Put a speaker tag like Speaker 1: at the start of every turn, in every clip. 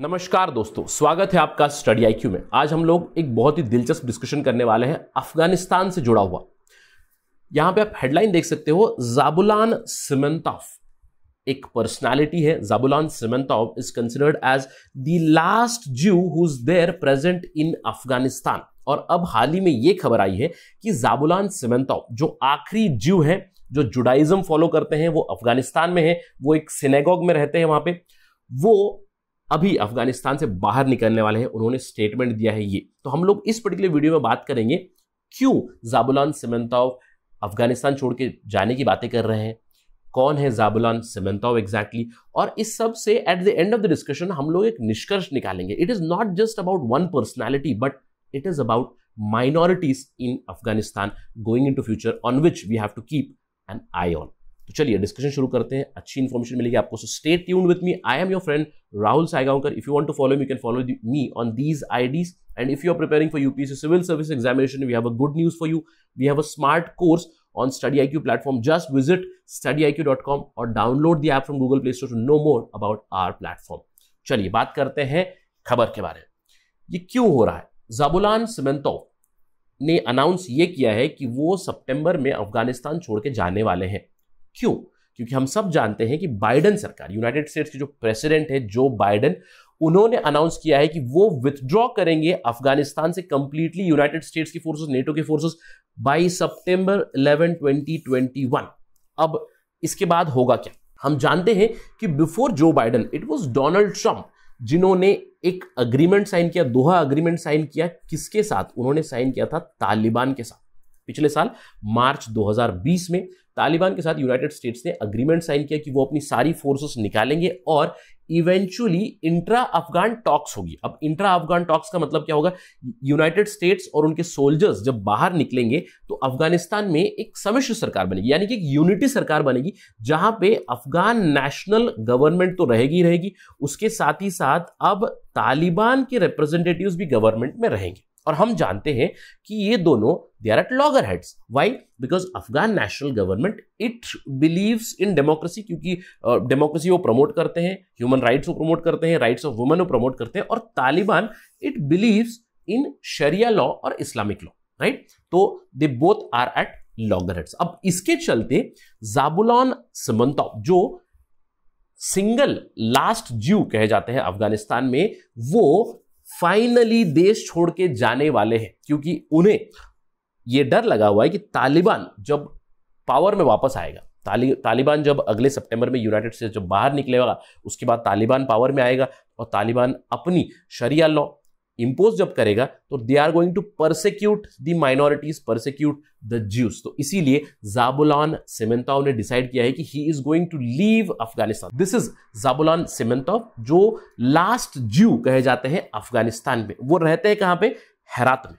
Speaker 1: नमस्कार दोस्तों स्वागत है आपका स्टडी आई में आज हम लोग एक बहुत ही दिलचस्प डिस्कशन करने वाले हैं अफगानिस्तान से जुड़ा हुआ यहां पे आप हेडलाइन देख सकते हो जाबुलान सिमेंताफ एक पर्सनालिटी है Zablon Simentov is considered as the last Jew who is there present in Afghanistan और अब हाल ही में यह खबर आई है कि जाबुलान सिमेंताफ जो आखिरी ज्यू है जो जुडाइज्म फॉलो करते हैं वो अफगानिस्तान में है वो एक सिनेगॉग में रहते हैं वहां पे वो अभी अफगानिस्तान से बाहर निकलने वाले हैं उन्होंने स्टेटमेंट दिया है ये तो हम लोग इस पर्टिकुलर वीडियो में बात करेंगे क्यों जाबुलान सिमेंताव अफगानिस्तान छोड़ के जाने की बातें कर रहे हैं कौन है जाबुलान सिमेंताव एग्जैक्टली और इस सब से at the end of the discussion हम लोग एक निष्कर्ष निकालेंगे it is not just about one personality but it is about minorities in Afghanistan going into future on which we have to keep an eye on तो चलिए discussion शुरू करते हैं अच्छी इन्फॉर्मेशन मिलेगी आपको so stay tune with me I am your friend Rahul Saigaonkar if you want to follow you can follow me on these IDs and if you are preparing for UPSC civil service examination we have a good news for you we have a smart course on on StudyIQ platform. Just visit studyiq.com और download the app from Google Play Store to know more about our platform चलिए बात करते हैं खबर के बारे में ये क्यों हो रहा है जाबुलान सिमेंतो ने अनाउंस ये किया है कि वो सितंबर में अफगानिस्तान छोड़ के जाने वाले हैं क्यों क्योंकि हम सब जानते हैं कि बाइडन सरकार यूनाइटेड स्टेट्स के जो प्रेसिडेंट है जो बाइडन उन्होंने अनाउंस किया है कि वो विथड्रॉ करेंगे अफगानिस्तान से कंप्लीटली यूनाइटेड स्टेट्स की फोर्सेस नेटो के फोर्सेस बाई सितंबर 11 2021 अब इसके बाद होगा क्या हम जानते हैं कि before Joe Biden it was Donald Trump जिन्होंने एक अग्रीमेंट साइन किया दोहा अग्रीमेंट साइन किया किसके साथ उन्होंने साइन किया था तालिबान के साथ पिछले साल मार्च 2020 में तालिबान के साथ यूनाइटेड स्टेट्स ने अग्रीमेंट साइन किया कि वो अपनी सारी फोर्सेस निकालेंगे और इवेंचुअली इंट्रा अफगान टॉक्स होगी अब इंट्रा अफगान टॉक्स का मतलब क्या होगा यूनाइटेड स्टेट्स और उनके सोल्जर्स जब बाहर निकलेंगे तो अफगानिस्तान में एक समिश्र सरकार बनेगी यानी कि एक यूनिटी सरकार बनेगी जहां पे अफगान नेशनल गवर्नमेंट तो रहेगी रहेगी उसके साथ ही साथ अब तालिबान के रिप्रेजेंटेटिव भी गवर्नमेंट में रहेंगे और हम जानते हैं कि ये दोनों they are at loggerheads why because Afghan national government it believes in democracy क्योंकि डेमोक्रेसी वो प्रमोट करते हैं ह्यूमन राइट्स वो प्रमोट करते हैं राइट्स ऑफ वुमेन वो प्रमोट करते हैं और Taliban it believes in sharia law और इस्लामिक लॉ राइट तो they both are at loggerheads अब इसके चलते जाबुलॉन समंतव जो सिंगल लास्ट ज्यू कहे जाते हैं अफगानिस्तान में वो फाइनली देश छोड़ के जाने वाले हैं क्योंकि उन्हें यह डर लगा हुआ है कि तालिबान जब पावर में वापस आएगा ताली, तालिबान जब अगले सितंबर में यूनाइटेड स्टेट जब बाहर निकलेगा उसके बाद तालिबान पावर में आएगा और तालिबान अपनी शरिया लॉ इंपोज जब करेगा तो they are going to persecute the minorities persecute the Jews तो इसीलिए जाबुलान सिमेंताव ने डिसाइड किया है कि he is going to leave Afghanistan this is Zablon Simentov जो लास्ट ज्यू कहे जाते हैं अफगानिस्तान में वो रहते हैं कहां पे हैरात में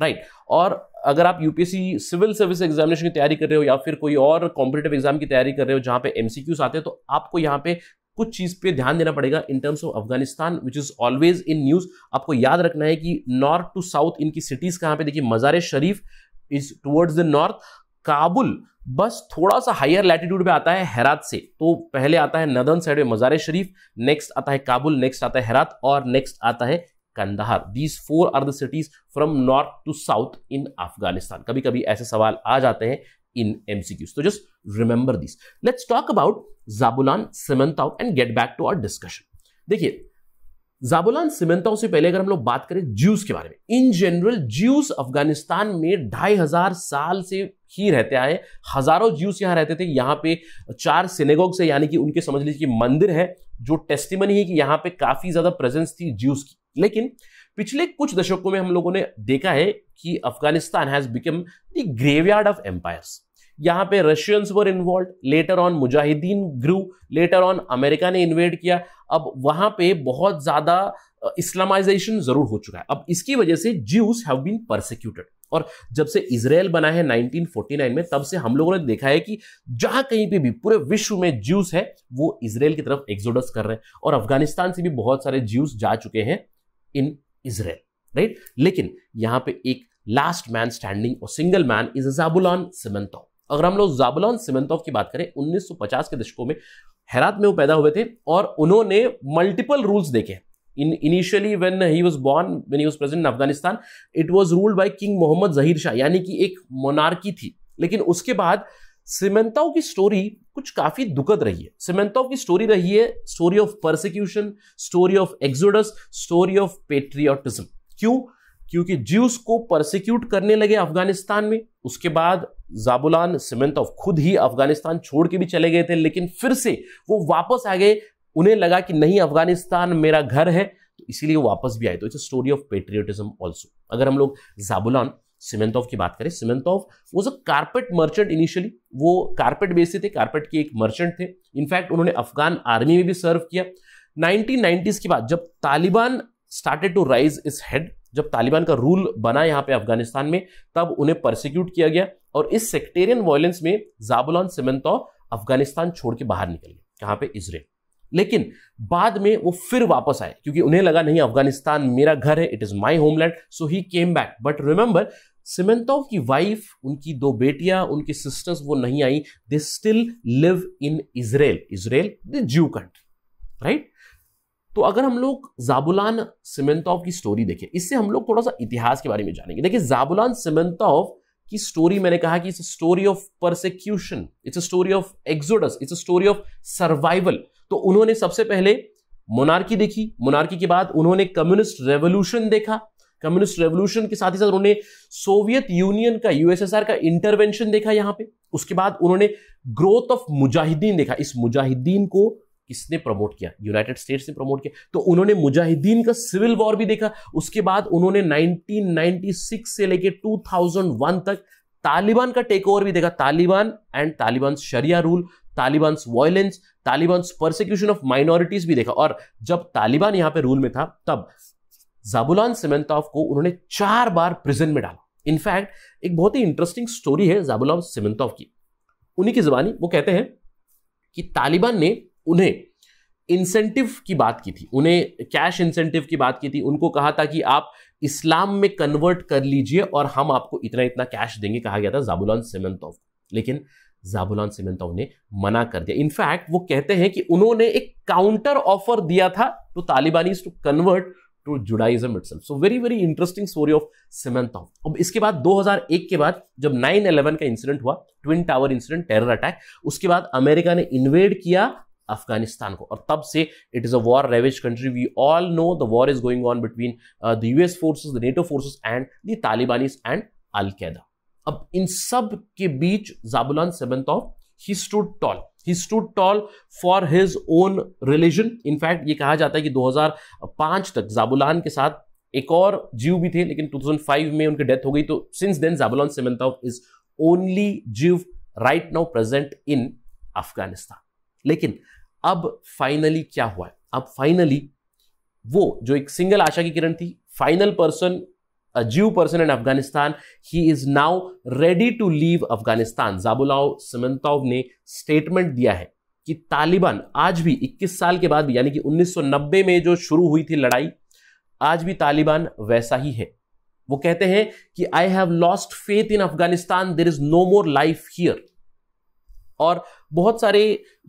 Speaker 1: राइट right. और अगर आप यूपीएससी सिविल सर्विस एग्जामिनेशन की तैयारी कर रहे हो या फिर कोई और कॉम्पिटेटिव एग्जाम की तैयारी कर रहे हो जहां पे एमसीक्यूज आते हैं तो आपको यहां पे कुछ चीज़ पे ध्यान देना पड़ेगा in terms of Afghanistan which is always in news आपको याद रखना है कि नॉर्थ टू साउथ इनकी सिटीज़ कहां पे देखिए Mazar Sharif is towards the north Kabul बस थोड़ा सा हायर लैटिट्यूड पे आता है हैरात से तो पहले आता है नदन साइड में मज़ार शरीफ नेक्स्ट आता है काबुल नेक्स्ट आता है हैरात और नेक्स्ट आता है Kandahar these four are the cities from north to south in Afghanistan कभी कभी ऐसे सवाल आ जाते हैं इन एमसीक्यूज तो just remember these. Let's talk about Zabulan Simantau and get back to our discussion. देखिए जाबुलान सिमेंताओ से पहले अगर हम लोग बात करें ज्यूस के बारे में इन जनरल ज्यूस अफगानिस्तान में ढाई हजार साल से ही रहते आए हजारों ज्यूस यहाँ रहते थे यहां पे चार सिनेगॉग से यानी कि उनके समझ लीजिए कि मंदिर है जो टेस्टिमनी है कि यहाँ पे काफी ज्यादा प्रेजेंस थी ज्यूस की लेकिन पिछले कुछ दशकों में हम लोगों ने देखा है कि Afghanistan has become the graveyard of empires यहाँ पे Russians were involve later on Mujahideen grew later on America ने इन्वेड किया अब वहाँ पे बहुत ज़्यादा इस्लामाइजेशन जरूर हो चुका है अब इसकी वजह से ज्यूस हैव बीन परसिक्यूटेड और जब से इसराइल बना है 1949 में तब से हम लोगों ने देखा है कि जहां कहीं पे भी पूरे विश्व में ज्यूस है वो इसराइल की तरफ एक्जोडस कर रहे हैं और अफगानिस्तान से भी बहुत सारे ज्यूस जा चुके हैं इन इसराइल राइट लेकिन यहां पे एक लास्ट मैन स्टैंडिंग और single man is Zablon Simentov अगर हम लोग जाबलॉन सिमेंतोव की बात करें 1950 के दशकों में हैरात में वो पैदा हुए थे और उन्होंने मल्टीपल रूल्स देखे in initially when he was born when he was present in Afghanistan it was ruled by king Mohammad Zahir Shah यानी कि एक मोनार्की थी लेकिन उसके बाद सिमेंताओ की स्टोरी कुछ काफी दुखद रही है सिमेंताओ की स्टोरी रही है story of persecution story of exodus story of patriotism क्यों क्योंकि ज्यूस को परसिक्यूट करने लगे अफगानिस्तान में उसके बाद जाबुलान सिमेंतोव खुद ही अफगानिस्तान छोड़ के भी चले गए थे लेकिन फिर से वो वापस आ गए उन्हें लगा कि नहीं अफगानिस्तान मेरा घर है तो इसीलिए वापस भी आए तो it's story of patriotism also अगर हम लोग जाबुलान सिमेंतोव की बात करें सिमेंतोव वो जो कारपेट मर्चेंट इनिशियली वो कारपेट बेस्ड थे कारपेट के एक मर्चेंट थे इनफैक्ट उन्होंने अफगान आर्मी में भी सर्व किया नाइनटीन के बाद जब तालिबान स्टार्टेड टू राइज इस हेड जब तालिबान का रूल बना यहाँ पे अफगानिस्तान में तब उन्हें परसिक्यूट किया गया और इस सेक्टेरियन वायलेंस में जाबुलॉन सिमेंतो अफगानिस्तान छोड़ के बाहर निकल गए कहां पे इसराइल लेकिन बाद में वो फिर वापस आए क्योंकि उन्हें लगा नहीं अफगानिस्तान मेरा घर है it is my homeland so he came back but remember Simentov की वाइफ उनकी दो बेटियां उनकी सिस्टर्स वो नहीं आई they still live in Israel Israel the Jew country right तो अगर हम लोग जाबुलान सिमेंतोव की स्टोरी देखें इससे हम लोग थोड़ा सा इतिहास के बारे में जानेंगे देखिए जाबुलान सिमेंतोव की स्टोरी मैंने कहा कि it's story of persecution it's story of exodus it's story of survival तो उन्होंने सबसे पहले मोनार्की देखी मोनार्की के बाद उन्होंने कम्युनिस्ट रेवोल्यूशन देखा कम्युनिस्ट रेवोल्यूशन के साथ ही साथ उन्होंने सोवियत यूनियन का यूएसएसआर का इंटरवेंशन देखा यहां पे उसके बाद उन्होंने ग्रोथ ऑफ मुजाहिदीन देखा इस मुजाहिदीन को किसने प्रमोट किया यूनाइटेड स्टेट्स ने प्रमोट किया तो उन्होंने मुजाहिदीन का सिविल वॉर भी देखा उसके बाद उन्होंने 1996 से लेकर 2001 तक तालिबान का टेक ओवर भी देखा Taliban and Taliban sharia rule Taliban violence Taliban persecution of minorities भी देखा और जब तालिबान यहां पर रूल में था तब जाबुलान सिमेंतॉफ को उन्होंने चार बार प्रिजन में डाला इनफैक्ट एक बहुत ही इंटरेस्टिंग स्टोरी है जाबुलान सिमेंतॉफ की उन्हीं की जबानी वो कहते हैं कि तालिबान ने उन्हें इंसेंटिव की बात की थी उन्हें कैश इंसेंटिव की बात की थी उनको कहा था कि आप इस्लाम में कन्वर्ट कर लीजिए और हम आपको इतना इतना कैश देंगे कहा गया था जाबुलान सिमंतोव लेकिन जाबुलान सिमंतोव ने मना कर दिया इनफैक्ट वो कहते हैं कि उन्होंने एक काउंटर ऑफर दिया था टू तालिबानी to convert to Judaism itself so very very interesting story of Simentov अब इसके बाद 2001 के बाद जब 9/11 का इंसिडेंट हुआ twin tower incident terror attack उसके बाद अमेरिका ने इन्वेड किया अफगानिस्तान को और तब से it is a war ravage country we all know the war is going on between the US forces the NATO forces and the Talibanis and al Qaeda अब इन सब के बीच Zablon Simentov he stood tall he stood tall for his own religion in fact ये कहा जाता है कि 2005 तक जाबुलान के साथ एक और जीव भी थे लेकिन 2005 में उनकी डेथ हो गई तो since then Zabulon Simantov is only Jew right now present in Afghanistan लेकिन अब फाइनली क्या हुआ है अब फाइनली वो जो एक सिंगल आशा की किरण थी final person a person in Afghanistan he is now ready to leave Afghanistan Zabulon Zabulao ने स्टेटमेंट दिया है कि तालिबान आज भी 21 साल के बाद भी यानी कि 1990 में जो शुरू हुई थी लड़ाई आज भी तालिबान वैसा ही है वो कहते हैं कि I have lost faith in Afghanistan there is no more life here और बहुत सारे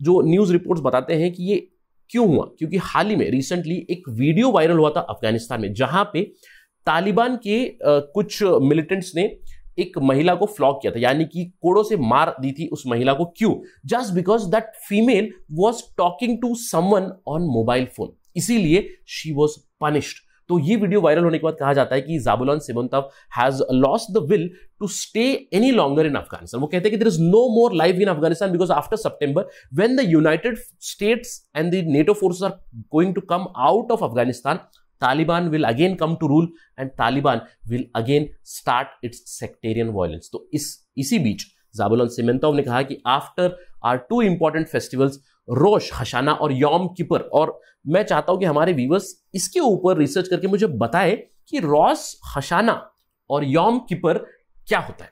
Speaker 1: जो न्यूज़ रिपोर्ट्स बताते हैं कि ये क्यों हुआ क्योंकि हाल ही में रिसेंटली एक वीडियो वायरल हुआ था अफगानिस्तान में जहां पे तालिबान के कुछ मिलिटेंट्स ने एक महिला को फ्लॉक किया था यानी कि कोड़ों से मार दी थी उस महिला को क्यों just because that female was talking to someone on mobile phone इसीलिए शी वॉज पनिश्ड तो ये वीडियो वायरल होने के बाद कहा जाता है कि Zabulon Simantov has lost the will to stay any longer in Afghanistan वो कहते हैं कि there is no more life in Afghanistan because after September when the United States and the NATO forces are going to come out of Afghanistan Taliban will again come to rule and Taliban will again start its sectarian violence तो इस इसी बीच Zabulon Simantov ने कहा कि after are to important festivals Rosh Hashanah और Yom किपर और मैं चाहता हूं कि हमारे व्यूवर्स इसके ऊपर रिसर्च करके मुझे बताएं कि रोश हशाना और योम किपर क्या होता है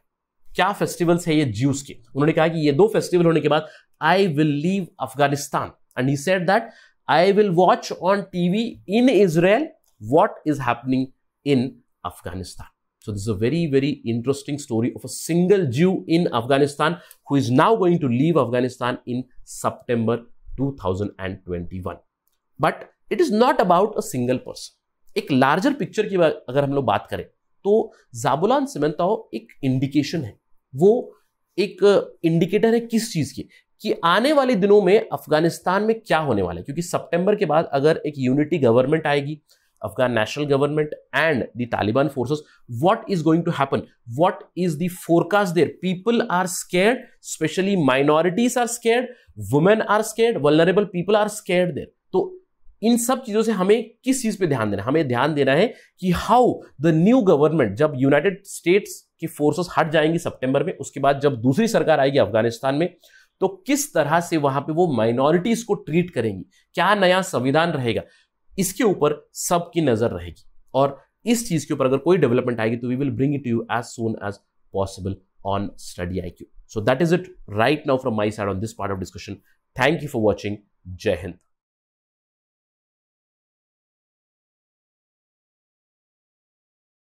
Speaker 1: क्या फेस्टिवल्स है ये ज्यूस के उन्होंने कहा कि ये दो फेस्टिवल होने के बाद I will leave Afghanistan and he said that I will watch on TV in Israel what is happening in Afghanistan So this is a very, very interesting story of a single Jew in Afghanistan who is now going to leave Afghanistan in September 2021. But it is not about a single person एक larger picture की अगर हम लोग बात करें तो जाबुलान सिमेंताओ एक indication है वो एक इंडिकेटर है किस चीज़ की कि आने वाले दिनों में अफगानिस्तान में क्या होने वाला है क्योंकि सितंबर के बाद अगर एक यूनिटी गवर्नमेंट आएगी Afghan national government and the Taliban forces. What is going to happen? What is the forecast there? People are scared, especially minorities are scared, women are scared, vulnerable people are scared there. तो इन सब चीज़ों से हमें किस चीज़ पे ध्यान देना हमें ध्यान देना है कि हाउ द न्यू गवर्नमेंट जब यूनाइटेड स्टेट्स की फोर्सेस हट जाएंगी सितंबर में उसके बाद जब दूसरी सरकार आएगी अफगानिस्तान में तो किस तरह से वहां पे वो माइनॉरिटीज को ट्रीट करेंगी क्या नया संविधान रहेगा इसके ऊपर सबकी नजर रहेगी और इस चीज के ऊपर अगर कोई डेवलपमेंट आएगी तो we will bring it to you as soon as possible on study I Q so that is it right now from my side on this part of discussion thank you for watching जय हिंद